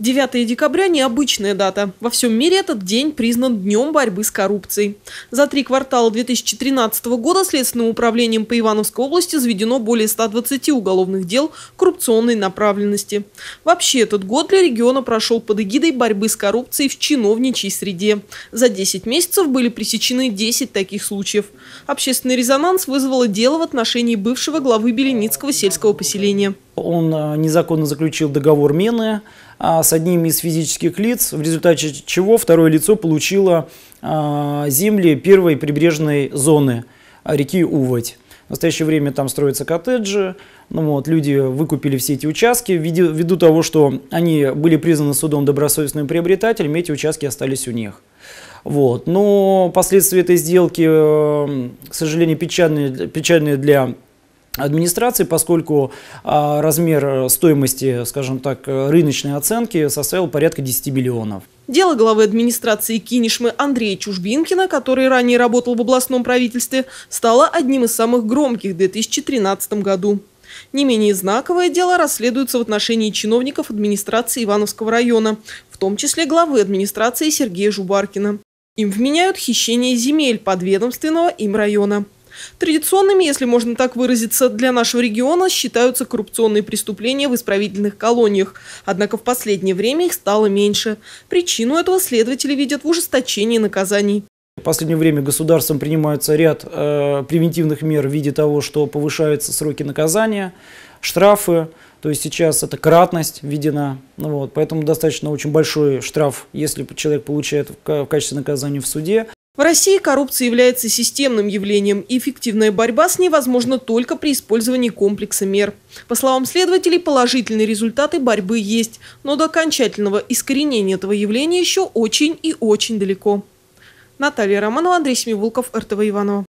9 декабря – необычная дата. Во всем мире этот день признан днем борьбы с коррупцией. За три квартала 2013 года Следственным управлением по Ивановской области заведено более 120 уголовных дел коррупционной направленности. Вообще, этот год для региона прошел под эгидой борьбы с коррупцией в чиновничьей среде. За 10 месяцев были пресечены 10 таких случаев. Общественный резонанс вызвало дело в отношении бывшего главы Беленицкого сельского поселения он э, незаконно заключил договор мены а, с одним из физических лиц, в результате чего второе лицо получило а, земли первой прибрежной зоны а, реки Уводь. В настоящее время там строятся коттеджи, ну вот, люди выкупили все эти участки. Ввиду, ввиду того, что они были признаны судом добросовестным приобретателем, эти участки остались у них. Вот. Но последствия этой сделки, э, к сожалению, печальные, печальные для администрации, поскольку а, размер э, стоимости, скажем так, э, рыночной оценки составил порядка 10 миллионов. Дело главы администрации Кинишмы Андрея Чужбинкина, который ранее работал в областном правительстве, стало одним из самых громких в 2013 году. Не менее знаковое дело расследуется в отношении чиновников администрации Ивановского района, в том числе главы администрации Сергея Жубаркина. Им вменяют хищение земель подведомственного им района. Традиционными, если можно так выразиться, для нашего региона считаются коррупционные преступления в исправительных колониях. Однако в последнее время их стало меньше. Причину этого следователи видят в ужесточении наказаний. В последнее время государством принимается ряд э, превентивных мер в виде того, что повышаются сроки наказания, штрафы. То есть сейчас это кратность введена. Ну вот, поэтому достаточно очень большой штраф, если человек получает в качестве наказания в суде. В России коррупция является системным явлением, и эффективная борьба с ней возможна только при использовании комплекса мер. По словам следователей, положительные результаты борьбы есть, но до окончательного искоренения этого явления еще очень и очень далеко. Наталья Романова, Андрей Семиволков, РТВ Иванова.